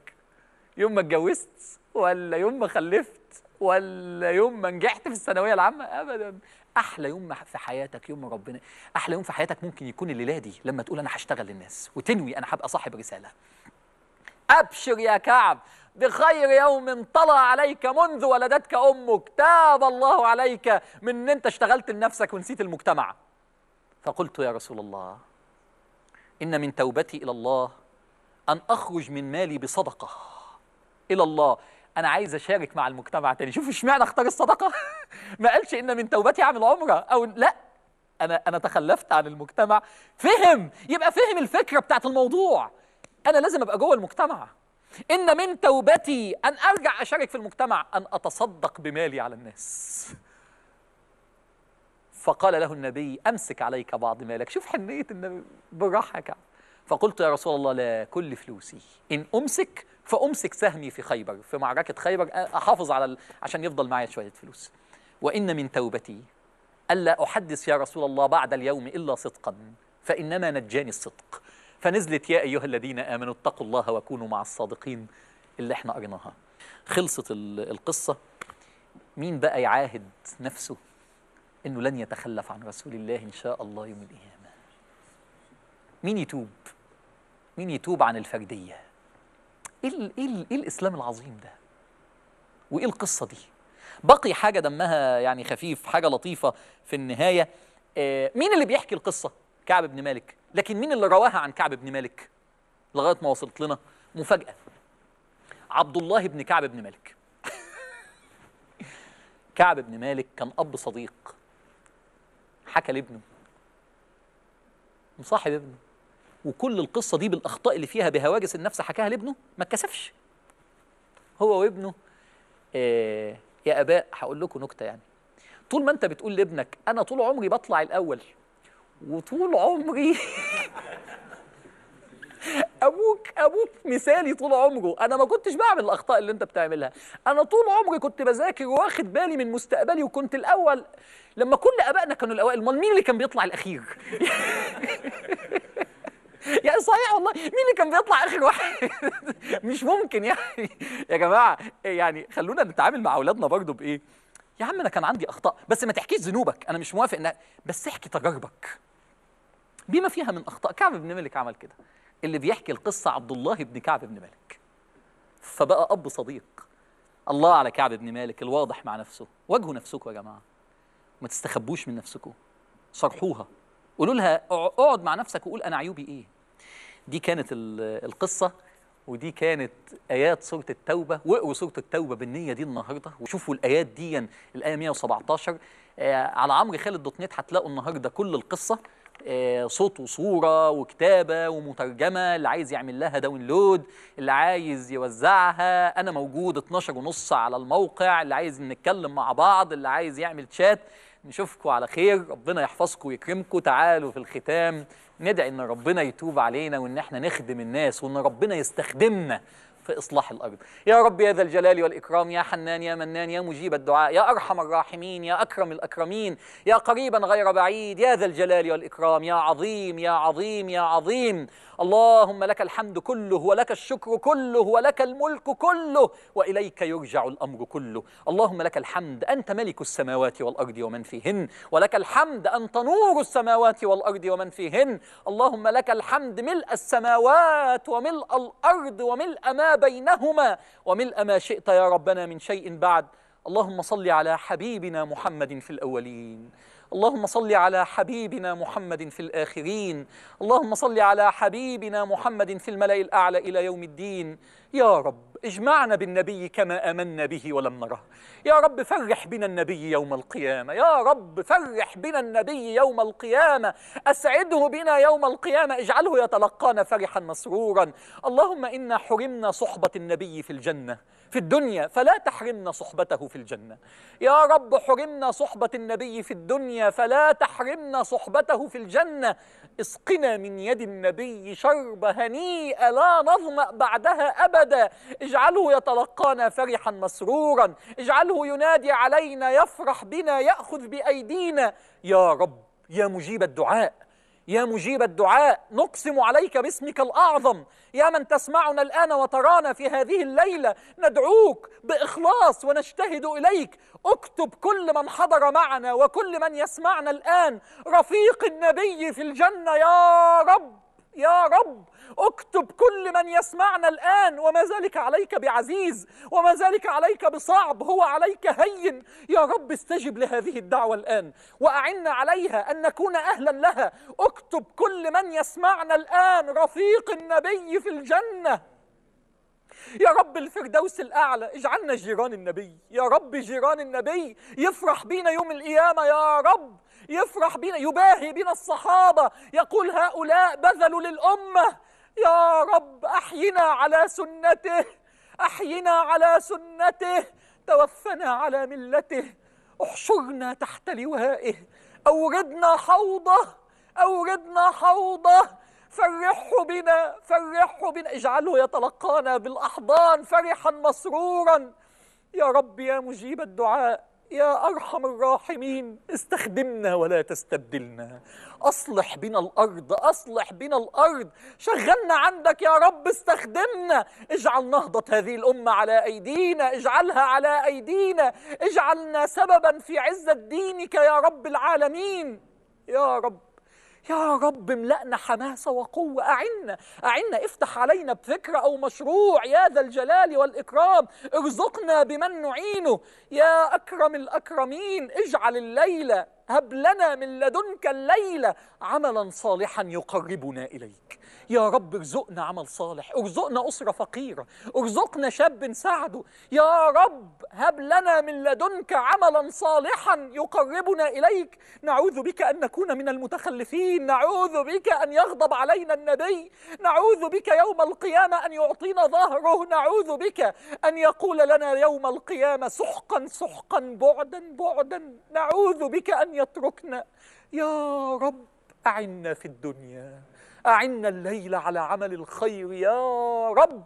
يوم ما اتجوزت ولا يوم ما خلفت ولا يوم ما نجحت في الثانويه العامه ابدا احلى يوم في حياتك يوم ربنا احلى يوم في حياتك ممكن يكون الليله دي لما تقول انا هشتغل للناس وتنوي انا هبقى صاحب رساله ابشر يا كعب بخير يوم طلع عليك منذ ولدتك امك تاب الله عليك من ان انت اشتغلت لنفسك ونسيت المجتمع فقلت يا رسول الله ان من توبتي الى الله ان اخرج من مالي بصدقه الى الله انا عايز اشارك مع المجتمع تاني شوف اشمعنى اختار الصدقه ما قالش ان من توبتي اعمل عمره او لا انا انا تخلفت عن المجتمع فهم يبقى فهم الفكره بتاعت الموضوع انا لازم ابقى جوه المجتمع ان من توبتي ان ارجع اشارك في المجتمع ان اتصدق بمالي على الناس فقال له النبي امسك عليك بعض مالك شوف حنيه النبي بالراحه يا كعب فقلت يا رسول الله لا كل فلوسي إن أمسك فأمسك سهمي في خيبر في معركة خيبر أحافظ على ال... عشان يفضل معي شوية فلوس وإن من توبتي ألا أحدث يا رسول الله بعد اليوم إلا صدقا فإنما نجاني الصدق فنزلت يا أيها الذين آمنوا اتقوا الله وكونوا مع الصادقين اللي احنا قريناها خلصت القصة مين بقى يعاهد نفسه انه لن يتخلف عن رسول الله ان شاء الله يوم القيامه مين يتوب مين يتوب عن الفرديه ايه ايه, إيه الاسلام العظيم ده وايه القصه دي بقي حاجه دمها يعني خفيف حاجه لطيفه في النهايه آه مين اللي بيحكي القصه كعب بن مالك لكن مين اللي رواها عن كعب بن مالك لغايه ما وصلت لنا مفاجاه عبد الله بن كعب بن مالك كعب بن مالك كان اب صديق حكى لابنه مصاحب ابنه وكل القصه دي بالاخطاء اللي فيها بهواجس النفس حكاها لابنه ما اتكسفش هو وابنه آه يا اباء هقول لكم نكته يعني طول ما انت بتقول لابنك انا طول عمري بطلع الاول وطول عمري ابوك ابوك مثالي طول عمره انا ما كنتش بعمل الاخطاء اللي انت بتعملها انا طول عمري كنت بذاكر واخد بالي من مستقبلي وكنت الاول لما كل ابائنا كانوا الاوائل امال مين اللي كان بيطلع الاخير يعني صحيح والله مين اللي كان بيطلع اخر واحد مش ممكن يعني يا جماعه يعني خلونا نتعامل مع اولادنا برضه بايه يا عم انا كان عندي اخطاء بس ما تحكيش ذنوبك انا مش موافق ان بس احكي تجاربك بما فيها من اخطاء كعب بن مالك عمل كده اللي بيحكي القصه عبد الله بن كعب بن مالك فبقى اب صديق الله على كعب بن مالك الواضح مع نفسه واجهوا نفسكم يا جماعه ما تستخبوش من نفسكم صرحوها قولوا لها اقعد مع نفسك وقول انا عيوبي ايه دي كانت القصة ودي كانت آيات سورة التوبة واقروا سورة التوبة بالنية دي النهاردة وشوفوا الآيات دي يعني الآية 117 آه على عمرو خالد دوت نت هتلاقوا النهاردة كل القصة آه صوت وصورة وكتابة ومترجمة اللي عايز يعمل لها داونلود اللي عايز يوزعها أنا موجود 12 ونص على الموقع اللي عايز نتكلم مع بعض اللي عايز يعمل تشات نشوفكم على خير ربنا يحفظكم ويكرمكم تعالوا في الختام ندعي ان ربنا يتوب علينا وان احنا نخدم الناس وان ربنا يستخدمنا في إصلاح الأرض يا رب يا ذا الجلال والإكرام يا حنان يا منان يا مجيب الدعاء يا أرحم الراحمين يا أكرم الأكرمين يا قريبا غير بعيد يا ذا الجلال والإكرام يا عظيم يا عظيم يا عظيم اللهم لك الحمد كله ولك الشكر كله ولك الملك كله وإليك يرجع الأمر كله اللهم لك الحمد أنت ملك السماوات والأرض ومن فيهن ولك الحمد أنت نور السماوات والأرض ومن فيهن اللهم لك الحمد ملء السماوات وملء الأرض وملء ما بينهما وملء ما شئت يا ربنا من شيء بعد اللهم صل على حبيبنا محمد في الأولين اللهم صل على حبيبنا محمد في الآخرين اللهم صل على حبيبنا محمد في الملأ الأعلى إلى يوم الدين يا رب اجمعنا بالنبي كما آمنا به ولم نره يا رب فرح بنا النبي يوم القيامة يا رب فرح بنا النبي يوم القيامة أسعده بنا يوم القيامة اجعله يتلقانا فرحا مسرورا اللهم إنا حرمنا صحبة النبي في الجنة في الدنيا فلا تحرمنا صحبته في الجنة يا رب حرمنا صحبة النبي في الدنيا فلا تحرمنا صحبته في الجنة اسقنا من يد النبي شرب هنيئة لا نظمأ بعدها أبدا اجعله يتلقانا فرحا مسرورا اجعله ينادي علينا يفرح بنا يأخذ بأيدينا يا رب يا مجيب الدعاء يا مجيب الدعاء نقسم عليك باسمك الأعظم يا من تسمعنا الآن وترانا في هذه الليلة ندعوك بإخلاص ونجتهد إليك اكتب كل من حضر معنا وكل من يسمعنا الآن رفيق النبي في الجنة يا رب يا رب اكتب كل من يسمعنا الآن وما ذلك عليك بعزيز وما ذلك عليك بصعب هو عليك هين يا رب استجب لهذه الدعوة الآن وأعنا عليها أن نكون أهلا لها اكتب كل من يسمعنا الآن رفيق النبي في الجنة يا رب الفردوس الأعلى اجعلنا جيران النبي يا رب جيران النبي يفرح بينا يوم القيامة يا رب يفرح بنا يباهي بنا الصحابة يقول هؤلاء بذلوا للأمة يا رب أحينا على سنته أحينا على سنته توفنا على ملته احشرنا تحت لوائه أوردنا حوضه أوردنا حوضه فرحوا بنا فرحوا بنا اجعله يتلقانا بالأحضان فرحا مسرورا يا رب يا مجيب الدعاء يا أرحم الراحمين استخدمنا ولا تستبدلنا أصلح بنا الأرض أصلح بنا الأرض شغلنا عندك يا رب استخدمنا اجعل نهضة هذه الأمة على أيدينا اجعلها على أيدينا اجعلنا سببا في عزة دينك يا رب العالمين يا رب يا رب املأنا حماسة وقوة أعنا أعنا افتح علينا بفكرة أو مشروع يا ذا الجلال والإكرام ارزقنا بمن نعينه يا أكرم الأكرمين اجعل الليلة هب لنا من لدنك الليلة عملا صالحا يقربنا إليك يا رب ارزقنا عمل صالح ارزقنا أسرة فقيرة ارزقنا شاب سعده يا رب هب لنا من لدنك عملا صالحا يقربنا إليك نعوذ بك أن نكون من المتخلفين نعوذ بك أن يغضب علينا النبي نعوذ بك يوم القيامة أن يعطينا ظهره نعوذ بك أن يقول لنا يوم القيامة سحقا سحقا بعدا بعدا نعوذ بك أن لن يتركنا يا رب أعنا في الدنيا أعنا الليل على عمل الخير يا رب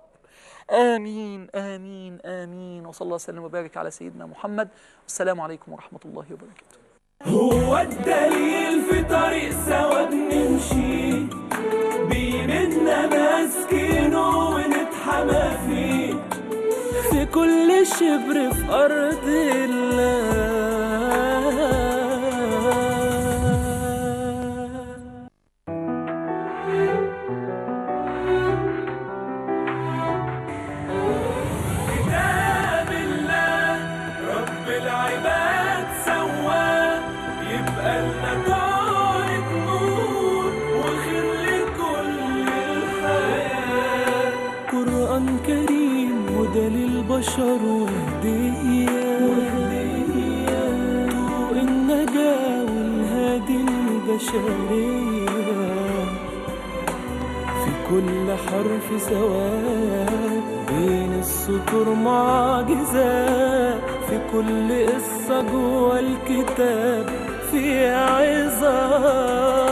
آمين آمين آمين وصلى الله وسلم وبارك على سيدنا محمد والسلام عليكم ورحمة الله وبركاته هو الدليل في طريق سوا بنمشي بيمنا ماسكينه ونتحمى فيه في كل شبر في أرض الله حرف سواد بين السطور معجزة في كل قصة جوه الكتاب في عظام